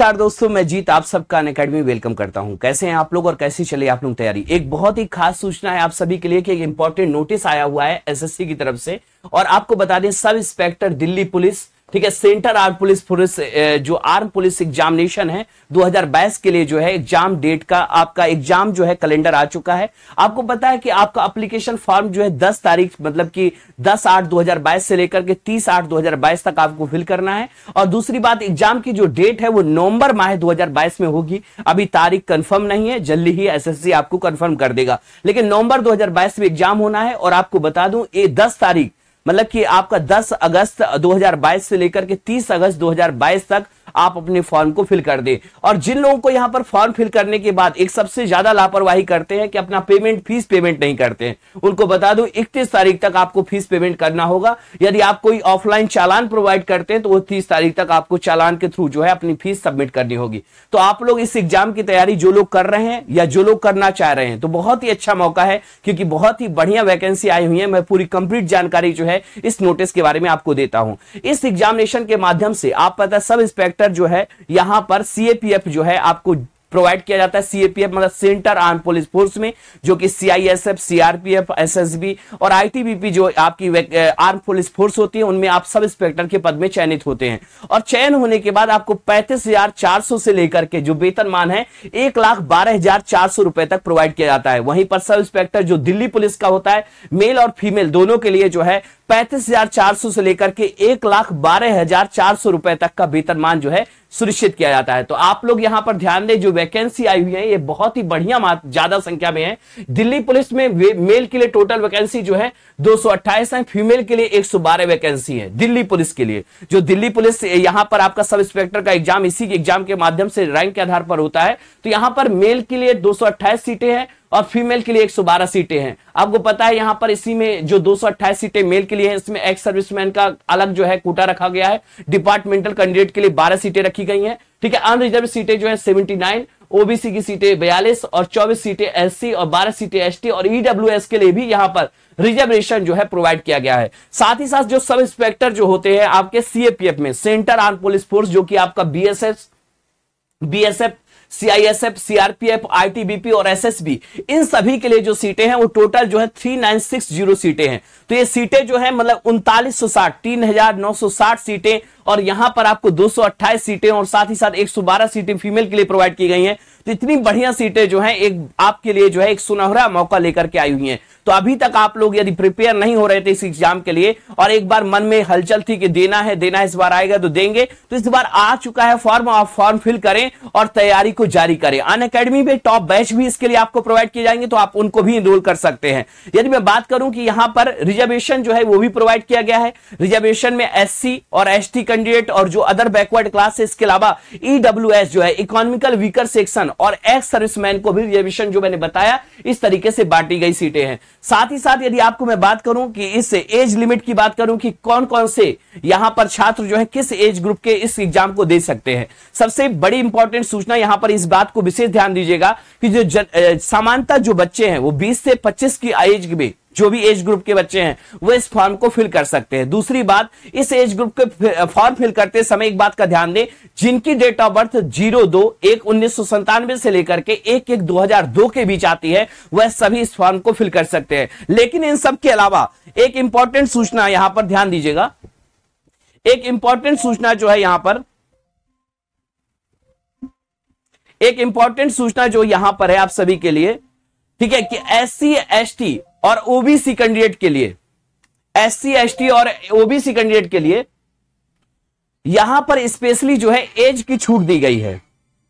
नमस्कार दोस्तों मैं जीत आप सबका अकेडमी वेलकम करता हूं कैसे हैं आप लोग और कैसे चले आप लोग तैयारी एक बहुत ही खास सूचना है आप सभी के लिए कि एक इंपॉर्टेंट नोटिस आया हुआ है एसएससी की तरफ से और आपको बता दें सब इंस्पेक्टर दिल्ली पुलिस ठीक है सेंटर आर्म पुलिस फोर्स जो आर्म पुलिस एग्जामिनेशन है 2022 के लिए जो है एग्जाम डेट का आपका एग्जाम जो है कैलेंडर आ चुका है आपको पता है कि आपका एप्लीकेशन फॉर्म जो है 10 तारीख मतलब कि 10 आठ 2022 से लेकर के 30 आठ 2022 तक आपको फिल करना है और दूसरी बात एग्जाम की जो डेट है वो नवंबर माह 2022 में होगी अभी तारीख कन्फर्म नहीं है जल्दी ही एस आपको कन्फर्म कर देगा लेकिन नवंबर दो में एग्जाम होना है और आपको बता दू ये दस तारीख मतलब कि आपका 10 अगस्त 2022 से लेकर के 30 अगस्त 2022 तक आप अपने फॉर्म को फिल कर दें और जिन लोगों को यहां पर फॉर्म फिल करने के बाद एक सबसे ज्यादा लापरवाही करते हैं कि अपना पेमेंट फीस पेमेंट नहीं करते हैं उनको बता दू इकतीस तारीख तक आपको फीस पेमेंट करना होगा यदि आप कोई ऑफलाइन चालान प्रोवाइड करते हैं तो वो तीस तारीख तक आपको चालान के थ्रू जो है अपनी फीस सबमिट करनी होगी तो आप लोग इस एग्जाम की तैयारी जो लोग कर रहे हैं या जो लोग करना चाह रहे हैं तो बहुत ही अच्छा मौका है क्योंकि बहुत ही बढ़िया वैकेंसी आई हुई है मैं पूरी कंप्लीट जानकारी जो है इस नोटिस के बारे में आपको देता हूं इस एग्जामिनेशन के माध्यम से आप पता सब इंस्पेक्टर सेक्टर जो है यहां पर सीएपीएफ जो है आपको प्रोवाइड किया जाता है सीएपीएफ मतलब सेंटर आर्म पुलिस फोर्स में जो कि सीआईएसएफ सीआरपीएफ एसएसबी और आईटीबीपी जो आपकी आर्म पुलिस फोर्स होती है उनमें आप सब इंस्पेक्टर के पद में चयनित होते हैं और चयन होने के बाद आपको पैंतीस हजार चार सौ से लेकर के जो वेतन मान है एक लाख बारह हजार चार सौ रुपए तक प्रोवाइड किया जाता है वहीं पर सब इंस्पेक्टर जो दिल्ली पुलिस का होता है मेल और फीमेल दोनों के लिए जो है पैंतीस हजार चार सौ से लेकर के एक लाख बारह हजार चार सौ रुपए तक का वेतनमान जो है सुनिश्चित किया जाता है तो आप लोग यहां पर ध्यान दें जो वैकेंसी आई हुई है ये बहुत ही बढ़िया ज्यादा संख्या में है दिल्ली पुलिस में मेल के लिए टोटल वैकेंसी जो है 228 है फीमेल के लिए 112 वैकेंसी है दिल्ली पुलिस के लिए जो दिल्ली पुलिस यहां पर आपका सब इंस्पेक्टर का एग्जाम इसी एग्जाम के माध्यम से रैंक के आधार पर होता है तो यहां पर मेल के लिए दो सीटें हैं और फीमेल के लिए 112 सीटें हैं आपको पता है यहां पर इसी में जो दो सीटें मेल के लिए है इसमें एक्स सर्विसमैन का अलग जो है कोटा रखा गया है डिपार्टमेंटल कैंडिडेट के लिए 12 सीटें रखी गई हैं ठीक है अनरिजर्व सीटें जो है 79 ओबीसी की सीटें बयालीस और चौबीस सीटें एससी और बारह सीटें एसटी और ईडब्ल्यू e के लिए भी यहाँ पर रिजर्वेशन जो है प्रोवाइड किया गया है साथ ही साथ जो सब इंस्पेक्टर जो होते हैं आपके सीएपीएफ में सेंटर आर्म पुलिस फोर्स जो कि आपका BSF BSF CISF CRPF ITBP और एसएसबी इन सभी के लिए जो सीटें हैं वो टोटल जो है थ्री नाइन सिक्स जीरो सीटें हैं तो ये सीटें जो है मतलब उनतालीस सौ साठ साठ तीन हजार नौ सौ सीटें और यहां पर आपको दो सीटें और साथ ही साथ एक सीटें फीमेल के लिए प्रोवाइड की गई हैं तो इतनी बढ़िया सीटें जो है एक आपके लिए जो है एक सुनहरा मौका लेकर के आई हुई है तो अभी तक आप लोग यदि प्रिपेयर नहीं हो रहे थे इस एग्जाम के लिए और एक बार मन में हलचल थी कि देना है देना है इस बार आएगा तो देंगे तो इस बार आ चुका है फॉर्म आप फॉर्म फिल करें और तैयारी को जारी करें अन अकेडमी में टॉप बैच भी इसके लिए आपको प्रोवाइड किए जाएंगे तो आप उनको भी इनरोल कर सकते हैं यदि मैं बात करूं कि यहां पर रिजर्वेशन जो है वो भी प्रोवाइड किया गया है रिजर्वेशन में एस और एस टी कैंडिडेट और जो अदर बैकवर्ड क्लास है इसके अलावा ईडब्ल्यू e जो है इकोनॉमिकल वीकर सेक्शन और एक्स सर्विसमैन को भी रिजर्वेशन जो मैंने बताया इस तरीके से बांटी गई सीटें हैं साथ ही साथ यदि आपको मैं बात करूं कि इस एज लिमिट की बात करूं कि कौन कौन से यहां पर छात्र जो है किस एज ग्रुप के इस एग्जाम को दे सकते हैं सबसे बड़ी इंपॉर्टेंट सूचना यहां पर इस बात को विशेष ध्यान दीजिएगा कि जो सामानता जो बच्चे हैं वो बीस से पच्चीस की एज में जो भी एज ग्रुप के बच्चे हैं वो इस फॉर्म को फिल कर सकते हैं दूसरी बात इस एज ग्रुप के फॉर्म फिल करते समय एक बात का ध्यान दें जिनकी डेट ऑफ बर्थ जीरो दो एक उन्नीस सौ से लेकर के एक एक दो हजार दो के बीच आती है वह सभी इस फॉर्म को फिल कर सकते हैं लेकिन इन सब के अलावा एक इंपॉर्टेंट सूचना यहां पर ध्यान दीजिएगा एक इंपॉर्टेंट सूचना जो है यहां पर एक इंपॉर्टेंट सूचना जो यहां पर है आप सभी के लिए ठीक है कि एस सी एस टी और ओबीसी कैंडिडेट के लिए एससी एसटी और ओबीसी कैंडिडेट के लिए यहां पर स्पेशली जो है एज की छूट दी गई है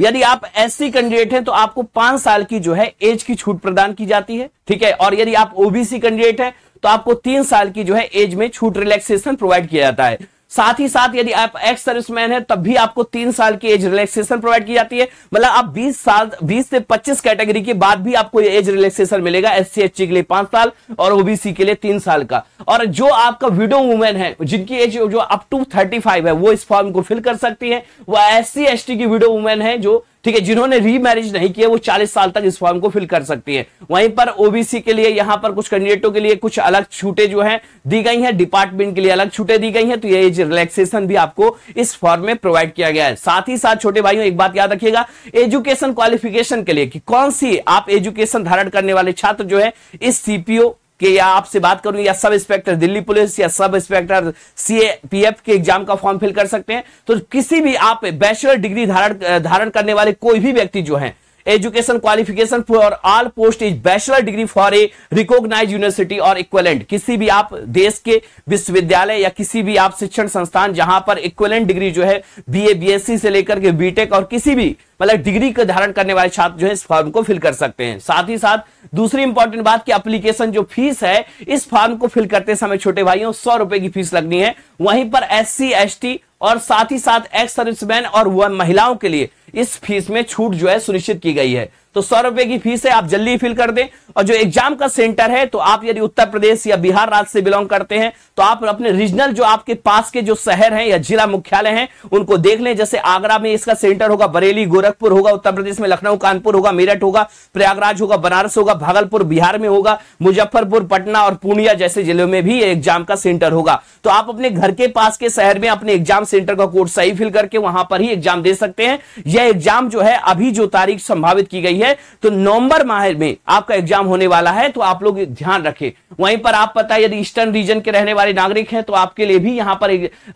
यदि आप एससी कैंडिडेट हैं तो आपको पांच साल की जो है एज की छूट प्रदान की जाती है ठीक है और यदि आप ओबीसी कैंडिडेट हैं तो आपको तीन साल की जो है एज में छूट रिलैक्सेशन प्रोवाइड किया जाता है साथ ही साथ यदि आप एक्स सर्विसमैन है तब भी आपको तीन साल की एज रिलैक्सेशन प्रोवाइड की जाती है मतलब आप 20 साल 20 से 25 कैटेगरी के बाद भी आपको एज रिलैक्सेशन मिलेगा एस सी के लिए पांच साल और ओबीसी के लिए तीन साल का और जो आपका विडो वुमेन है जिनकी एज जो अप टू थर्टी है वो इस फॉर्म को फिल कर सकती है वह एस सी की विडो वुमेन है जो ठीक है जिन्होंने री मैरिज नहीं किया वो 40 साल तक इस फॉर्म को फिल कर सकती है वहीं पर ओबीसी के लिए यहां पर कुछ कैंडिडेटों के लिए कुछ अलग छूटे जो है दी गई है डिपार्टमेंट के लिए अलग छूटे दी गई है तो ये रिलैक्सेशन भी आपको इस फॉर्म में प्रोवाइड किया गया है साथ ही साथ छोटे भाइयों एक बात याद रखिएगा एजुकेशन क्वालिफिकेशन के लिए कि कौन सी आप एजुकेशन धारण करने वाले छात्र जो है इस सीपीओ कि या आपसे बात करूं या सब इंस्पेक्टर दिल्ली पुलिस या सब इंस्पेक्टर सीएपीएफ के एग्जाम का फॉर्म फिल कर सकते हैं तो किसी भी आप बैचलर डिग्री धारण धारण करने वाले कोई भी व्यक्ति जो है education qualification for all post is bachelor degree for a recognise university और इक्वलेंट किसी भी आप देश के विश्वविद्यालय या किसी भी आप शिक्षण संस्थान जहां पर इक्वलेंट डिग्री जो है बी ए से लेकर के बीटेक और किसी भी मतलब डिग्री का धारण करने वाले छात्र जो है इस फॉर्म को फिल कर सकते हैं साथ ही साथ दूसरी इंपॉर्टेंट बात कि एप्लीकेशन जो फीस है इस फॉर्म को फिल करते समय छोटे भाइयों सौ रुपए की फीस लगनी है वहीं पर एस सी और साथ ही साथ एक्स सर्विसमैन और वह महिलाओं के लिए इस फीस में छूट जो है सुनिश्चित की गई है तो सौ रुपए की फीस है आप जल्दी फिल कर दें और जो एग्जाम का सेंटर है तो आप यदि उत्तर प्रदेश या बिहार राज्य से बिलोंग करते हैं तो आप अपने रीजनल जो आपके पास के जो शहर हैं या जिला मुख्यालय हैं उनको देख लें जैसे आगरा में इसका सेंटर होगा बरेली गोरखपुर होगा उत्तर प्रदेश में लखनऊ कानपुर होगा मेरठ होगा प्रयागराज होगा बनारस होगा भागलपुर बिहार में होगा मुजफ्फरपुर पटना और पूर्णिया जैसे जिलों में भी एग्जाम का सेंटर होगा तो आप अपने घर के पास के शहर में अपने एग्जाम सेंटर का कोड सही फिल करके वहां पर ही एग्जाम दे सकते हैं यह एग्जाम जो है अभी जो तारीख संभावित की गई है है तो नवंबर माह में आपका एग्जाम होने वाला है तो आप लोग ध्यान रखें वहीं पर आप पता है यदि ईस्टर्न रीजन के रहने वाले नागरिक हैं तो आपके लिए भी यहां पर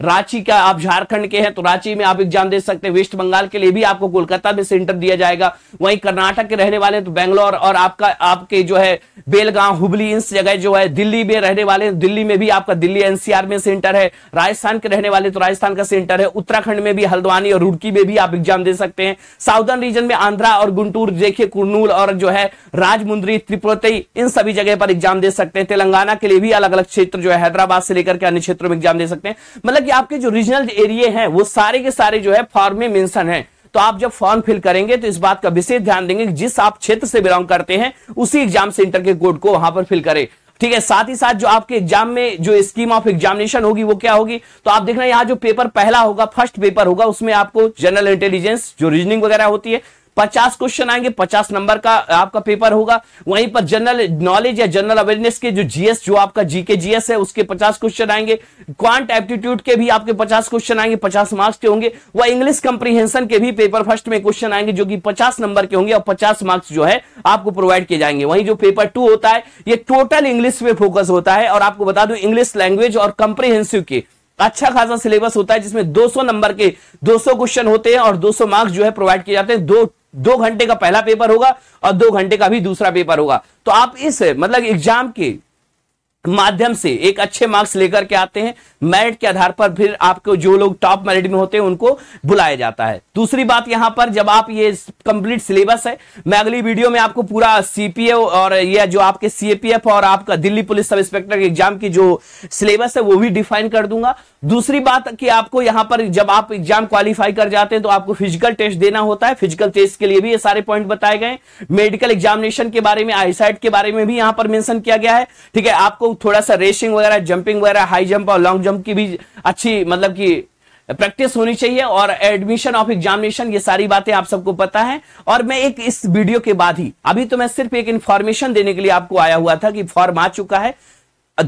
रांची का आप झारखंड के हैं तो रांची में आप एग्जाम दे सकते हैं वेस्ट बंगाल के लिए भी आपको कोलकाता में सेंटर दिया जाएगा वहीं कर्नाटक के रहने वाले तो बैंगलोर और आपका आपके जो है बेलगांव हुबली इन जगह जो है दिल्ली में रहने वाले दिल्ली में भी आपका दिल्ली एनसीआर में सेंटर है राजस्थान के रहने वाले तो राजस्थान का सेंटर है उत्तराखंड में भी हल्द्वानी और रुड़की में भी आप एग्जाम दे सकते हैं साउदर्न रीजन में आंध्रा और गुंटूर देखिए कुरनूल और जो है राजमुंद्री त्रिपुरतई इन सभी जगह पर एग्जाम दे सकते हैं तेलंगाना के लिए भी अलग अलग क्षेत्र जो है हैदराबाद से लेकर के अन्य क्षेत्रों में एग्जाम दे सकते हैं मतलब कि आपके जो रीजनल एरिए हैं वो सारे के सारे जो है फॉर्म में मेंशन है तो आप जब फॉर्म फिल करेंगे तो इस बात का विशेष ध्यान देंगे कि जिस आप क्षेत्र से बिलोंग करते हैं उसी एग्जाम सेंटर के कोड को वहां पर फिल करें ठीक है साथ ही साथ जो आपके एग्जाम में जो स्कीम ऑफ एग्जामिनेशन होगी वो क्या होगी तो आप देखना यहाँ जो पेपर पहला होगा फर्स्ट पेपर होगा उसमें आपको जनरल इंटेलिजेंस जो रीजनिंग वगैरह होती है पचास क्वेश्चन आएंगे पचास नंबर का आपका पेपर होगा वहीं पर जनरल नॉलेज या जनरल अवेयरनेस के जो जीएस जो आपका जीके जीएस है उसके पचास क्वेश्चन आएंगे क्वांट एप्टीट्यूड के भी आपके पचास क्वेश्चन आएंगे पचास मार्क्स के होंगे वह इंग्लिश कंप्रीहेंशन के भी पेपर फर्स्ट में क्वेश्चन आएंगे जो कि पचास नंबर के होंगे और पचास मार्क्स जो है आपको प्रोवाइड किए जाएंगे वहीं जो पेपर टू होता है ये टोटल इंग्लिश में फोकस होता है और आपको बता दू इंग्लिश लैंग्वेज और कंप्रीहेंसिव के अच्छा खासा सिलेबस होता है जिसमें 200 नंबर के 200 क्वेश्चन होते हैं और 200 मार्क्स जो है प्रोवाइड किए जाते हैं दो दो घंटे का पहला पेपर होगा और दो घंटे का भी दूसरा पेपर होगा तो आप इस मतलब एग्जाम के माध्यम से एक अच्छे मार्क्स लेकर के आते हैं मेरिट के आधार पर फिर आपको जो लोग टॉप मेरिट में होते हैं उनको बुलाया जाता है दूसरी बात यहां पर जब आप ये कंप्लीट सिलेबस है मैं अगली वीडियो में आपको पूरा सीपीए और ये जो आपके सीएपीएफ और आपका Delhi police sub inspector exam की जो सिलेबस है वो भी डिफाइन कर दूंगा दूसरी बात कि आपको यहां पर जब आप एग्जाम क्वालिफाई कर जाते हैं तो आपको फिजिकल टेस्ट देना होता है फिजिकल टेस्ट के लिए भी ये सारे पॉइंट बताए गए मेडिकल एग्जामिनेशन के बारे में आईसाइट के बारे में भी यहां पर मैंशन किया गया है ठीक है आपको को थोड़ा सा रेसिंग वगैरह जंपिंग वगैरह हाई जंप और लॉन्ग जंप की भी अच्छी मतलब की प्रैक्टिस होनी चाहिए और एडमिशन ऑफ एग्जामिनेशन ये सारी बातें आप सबको पता है और मैं एक इस वीडियो के बाद ही अभी तो मैं सिर्फ एक इंफॉर्मेशन देने के लिए आपको आया हुआ था कि फॉर्म आ चुका है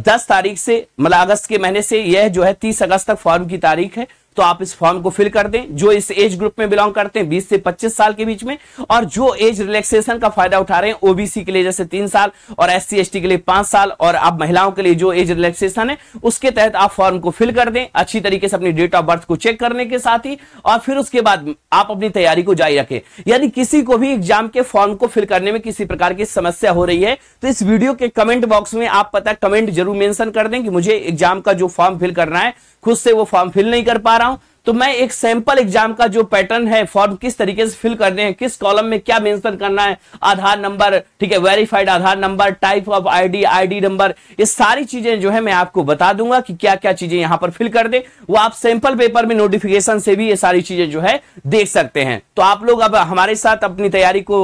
दस तारीख से मतलब अगस्त के महीने से यह जो है तीस अगस्त तक फॉर्म की तारीख है तो आप इस फॉर्म को फिल कर दें जो इस एज ग्रुप में बिलोंग करते हैं बीस से पच्चीस साल के बीच में और जो एज रिलैक्सेशन का फायदा उठा रहे हैं ओबीसी के लिए जैसे तीन साल और एस सी के लिए पांच साल और आप महिलाओं के लिए जो एज रिलैक्सेशन है उसके तहत आप फॉर्म को फिल कर दें अच्छी तरीके से अपनी डेट ऑफ बर्थ को चेक करने के साथ ही और फिर उसके बाद आप अपनी तैयारी को जारी रखें यदि किसी को भी एग्जाम के फॉर्म को फिल करने में किसी प्रकार की समस्या हो रही है तो इस वीडियो के कमेंट बॉक्स में आप पता कमेंट जरूर मेंशन कर दें कि मुझे एग्जाम का जो फॉर्म फिल करना है खुद से वो फॉर्म फिल नहीं कर पा रहा हूं तो मैं एक सैंपल एग्जाम का जो पैटर्न है फॉर्म किस तरीके से फिल करने हैं किस कॉलम में क्या मेंशन करना है आधार नंबर ठीक है verified Aadhaar number type of ID ID number ये सारी चीजें जो है मैं आपको बता दूंगा कि क्या क्या चीजें यहां पर फिल कर दे वो आप सैंपल पेपर में नोटिफिकेशन से भी ये सारी चीजें जो है देख सकते हैं तो आप लोग अब हमारे साथ अपनी तैयारी को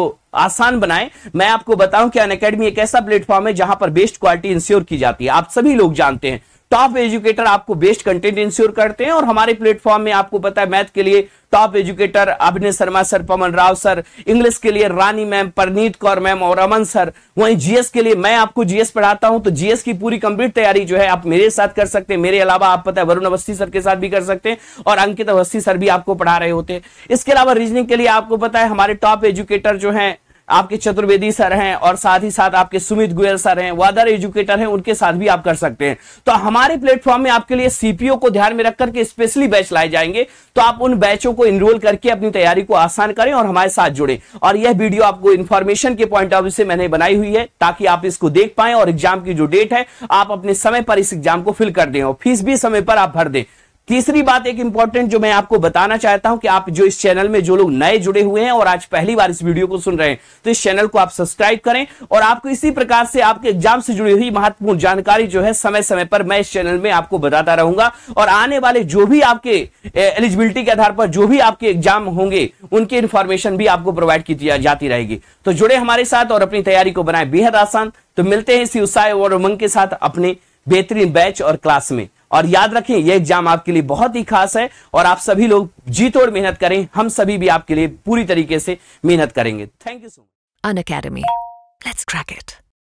आसान बनाए मैं आपको बताऊं कि अन एक ऐसा प्लेटफॉर्म है जहां पर बेस्ट क्वालिटी इंश्योर की जाती है आप सभी लोग जानते हैं टॉप एजुकेटर आपको बेस्ट कंटेंट इंश्योर करते हैं और हमारे प्लेटफॉर्म में आपको पता है मैथ के लिए top educator Abhinay Sharma sir Pawan Rao sir English के लिए रानी मैम परनीत कौर मैम और अमन सर वहीं जीएस के लिए मैं आपको जीएस पढ़ाता हूं तो जीएस की पूरी कंप्लीट तैयारी जो है आप मेरे साथ कर सकते हैं मेरे अलावा आप पता है वरुण अवस्थी सर के साथ भी कर सकते हैं और अंकित अवस्थी सर भी आपको पढ़ा रहे होते हैं इसके अलावा रीजनिंग के लिए आपको पता है हमारे टॉप एजुकेटर जो है आपके चतुर्वेदी सर हैं और साथ ही साथ आपके सुमित गोयल सर हैं वो अदर एजुकेटर हैं उनके साथ भी आप कर सकते हैं तो हमारे प्लेटफॉर्म में आपके लिए सीपीओ को ध्यान में रखकर के स्पेशली बैच लाए जाएंगे तो आप उन बैचों को इनरोल करके अपनी तैयारी को आसान करें और हमारे साथ जुड़े और यह वीडियो आपको इन्फॉर्मेशन के पॉइंट ऑफ व्यू से मैंने बनाई हुई है ताकि आप इसको देख पाए और एग्जाम की जो डेट है आप अपने समय पर इस एग्जाम को फिल कर दें और फीस भी समय पर आप भर दें तीसरी बात एक इंपॉर्टेंट जो मैं आपको बताना चाहता हूं कि आप जो इस चैनल में जो लोग नए जुड़े हुए हैं और आज पहली बार इस वीडियो को सुन रहे हैं तो इस चैनल को आप सब्सक्राइब करें और आपको इसी प्रकार से आपके एग्जाम से जुड़ी हुई महत्वपूर्ण जानकारी जो है समय समय पर मैं इस चैनल में आपको बताता रहूंगा और आने वाले जो भी आपके एलिजिबिलिटी के आधार पर जो भी आपके एग्जाम होंगे उनकी इन्फॉर्मेशन भी आपको प्रोवाइड की जाती रहेगी तो जुड़े हमारे साथ और अपनी तैयारी को बनाए बेहद आसान तो मिलते हैं इसी उत्साह और उमंग के साथ अपने बेहतरीन बैच और क्लास में और याद रखें यह एग्जाम आपके लिए बहुत ही खास है और आप सभी लोग जी तोड़ मेहनत करें हम सभी भी आपके लिए पूरी तरीके से मेहनत करेंगे thank you so much Unacademy let's crack it